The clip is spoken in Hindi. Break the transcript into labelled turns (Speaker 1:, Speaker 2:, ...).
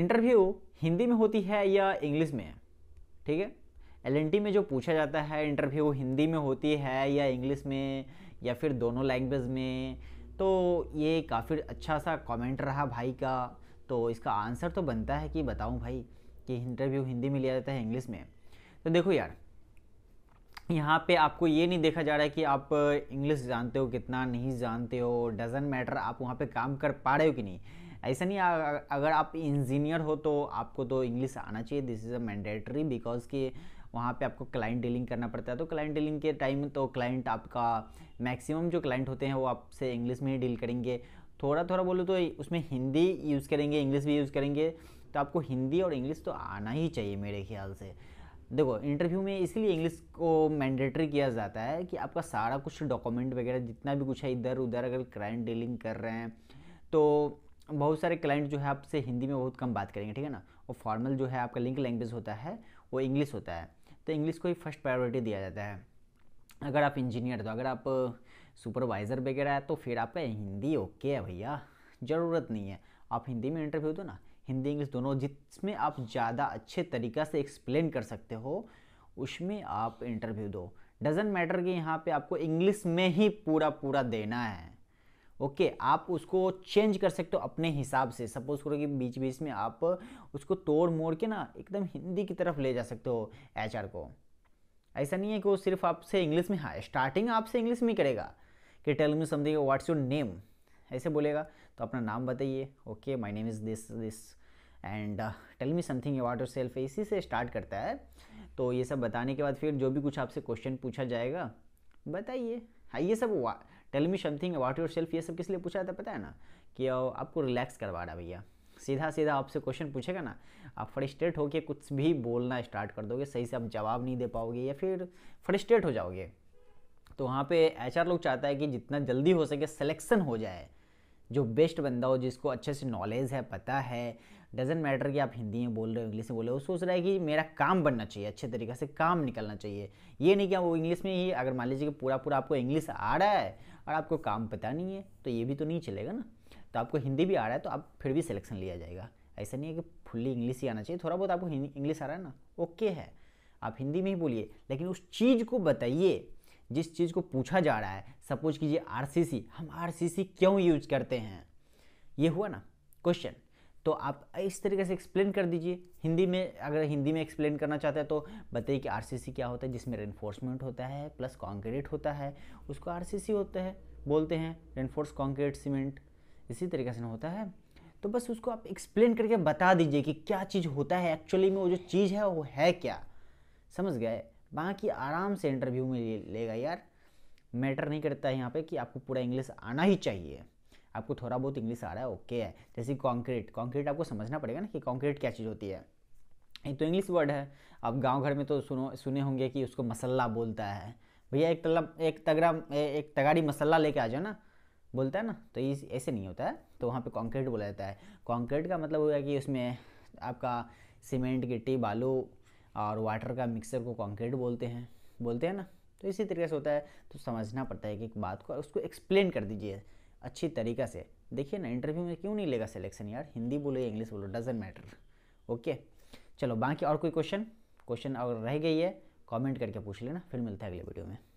Speaker 1: इंटरव्यू हिंदी में होती है या इंग्लिश में ठीक है एल में जो पूछा जाता है इंटरव्यू हिंदी में होती है या इंग्लिश में या फिर दोनों लैंग्वेज में तो ये काफ़ी अच्छा सा कमेंट रहा भाई का तो इसका आंसर तो बनता है कि बताऊं भाई कि इंटरव्यू हिंदी में लिया जाता है इंग्लिश में तो देखो यार यहाँ पे आपको ये नहीं देखा जा रहा है कि आप इंग्लिश जानते हो कितना नहीं जानते हो डजेंट मैटर आप वहाँ पर काम कर पा रहे हो कि नहीं ऐसा नहीं अगर आप इंजीनियर हो तो आपको तो इंग्लिश आना चाहिए this is a mandatory because कि वहाँ पे आपको क्लाइंट डीलिंग करना पड़ता है तो क्लाइंट डीलिंग के टाइम तो क्लाइंट आपका मैक्सिमम जो क्लाइंट होते हैं वो आपसे इंग्लिश में ही डील करेंगे थोड़ा थोड़ा बोलो तो उसमें हिंदी यूज़ करेंगे इंग्लिश भी यूज़ करेंगे तो आपको हिंदी और इंग्लिश तो आना ही चाहिए मेरे ख्याल से देखो इंटरव्यू में इसलिए इंग्लिश को मैंडेटरी किया जाता है कि आपका सारा कुछ डॉक्यूमेंट वगैरह जितना भी कुछ है इधर उधर अगर क्लाइंट डीलिंग कर रहे हैं तो बहुत सारे क्लाइंट जो है आपसे हिंदी में बहुत कम बात करेंगे ठीक है ना और फॉर्मल जो है आपका लिंक लैंग्वेज होता है वो इंग्लिश होता है तो इंग्लिश को ही फर्स्ट प्रायोरिटी दिया जाता है अगर आप इंजीनियर तो अगर आप सुपरवाइज़र वगैरह है तो फिर आपका हिंदी ओके है भैया ज़रूरत नहीं है आप हिंदी में इंटरव्यू दो तो ना हिंदी इंग्लिश दोनों जिसमें आप ज़्यादा अच्छे तरीक़ा से एक्सप्लेन कर सकते हो उसमें आप इंटरव्यू दो डजेंट मैटर कि यहाँ पे आपको इंग्लिश में ही पूरा पूरा देना है ओके okay, आप उसको चेंज कर सकते हो अपने हिसाब से सपोज करो कि बीच बीच में आप उसको तोड़ मोड़ के ना एकदम हिंदी की तरफ ले जा सकते हो एच को ऐसा नहीं है कि वो सिर्फ आपसे इंग्लिश में हाँ स्टार्टिंग आपसे इंग्लिश में करेगा कि tell me something what's your name ऐसे बोलेगा तो अपना नाम बताइए okay my name is this this and tell me something about yourself इसी से स्टार्ट करता है तो ये सब बताने के बाद फिर जो भी कुछ आपसे क्वेश्चन पूछा जाएगा बताइए हाँ ये सब tell me something about yourself ये सब किस लिए पूछा था पता है ना कि आपको रिलैक्स करवा रहा भैया सीधा सीधा आपसे क्वेश्चन पूछेगा ना आप फ्रस्ट्रेट होकर कुछ भी बोलना स्टार्ट कर दोगे सही से आप जवाब नहीं दे पाओगे या फिर फ्रस्ट्रेट हो जाओगे तो वहाँ पे एचआर लोग चाहता है कि जितना जल्दी हो सके सिलेक्शन हो जाए जो बेस्ट बंदा हो जिसको अच्छे से नॉलेज है पता है डजेंट मैटर कि आप हिंदी में बोल रहे हो इंग्लिश में बोल रहे हो सोच रहा है कि मेरा काम बनना चाहिए अच्छे तरीके से काम निकलना चाहिए ये नहीं कि वो इंग्लिश में ही अगर मान लीजिए कि पूरा पूरा आपको इंग्लिश आ रहा है और आपको काम पता नहीं है तो ये भी तो नहीं चलेगा ना तो आपको हिंदी भी आ रहा है तो आप फिर भी सिलेक्शन लिया जाएगा ऐसा नहीं है कि फुल्ली इंग्लिश ही आना चाहिए थोड़ा बहुत आपको इंग्लिश आ रहा है ना ओके है आप हिंदी में ही बोलिए लेकिन उस चीज़ को बताइए जिस चीज़ को पूछा जा रहा है सपोज कीजिए आरसीसी हम आरसीसी क्यों यूज करते हैं ये हुआ ना क्वेश्चन तो आप इस तरीके से एक्सप्लेन कर दीजिए हिंदी में अगर हिंदी में एक्सप्लेन करना चाहते हैं तो बताइए कि आरसीसी क्या होता है जिसमें रेनफोर्समेंट होता है प्लस कॉन्क्रीट होता है उसको आरसीसी होता है बोलते हैं रेनफोर्स कॉन्क्रीट सीमेंट इसी तरीके से होता है तो बस उसको आप एक्सप्लेन करके बता दीजिए कि क्या चीज़ होता है एक्चुअली में वो जो चीज़ है वो है क्या समझ गए बाकी आराम से इंटरव्यू में ले, लेगा यार मैटर नहीं करता है यहाँ पे कि आपको पूरा इंग्लिश आना ही चाहिए आपको थोड़ा बहुत इंग्लिश आ रहा है ओके है जैसे कॉन्क्रीट कॉन्क्रीट आपको समझना पड़ेगा ना कि कॉन्क्रीट क्या चीज़ होती है एक तो इंग्लिश वर्ड है अब गांव घर में तो सुनो सुने होंगे कि उसको मसल्ला बोलता है भैया एक तलब एक तगड़ा एक तगाड़ी मसल्ला लेके आ जाओ ना बोलता है ना तो ये ऐसे नहीं होता है तो वहाँ पे कॉन्क्रीट बोला जाता है कॉन्क्रीट का मतलब गया कि उसमें आपका सीमेंट गिट्टी बालू और वाटर का मिक्सर को कॉन्क्रीट बोलते हैं बोलते हैं ना तो इसी तरीके से होता है तो समझना पड़ता है कि एक बात को उसको एक्सप्लेन कर दीजिए अच्छी तरीका से देखिए ना इंटरव्यू में क्यों नहीं लेगा सिलेक्शन यार हिंदी बोलो या इंग्लिश बोलो डजेंट मैटर ओके चलो बाकी और कोई क्वेश्चन क्वेश्चन अगर रह गई है कमेंट करके पूछ लेना फिर मिलता है अगले वीडियो में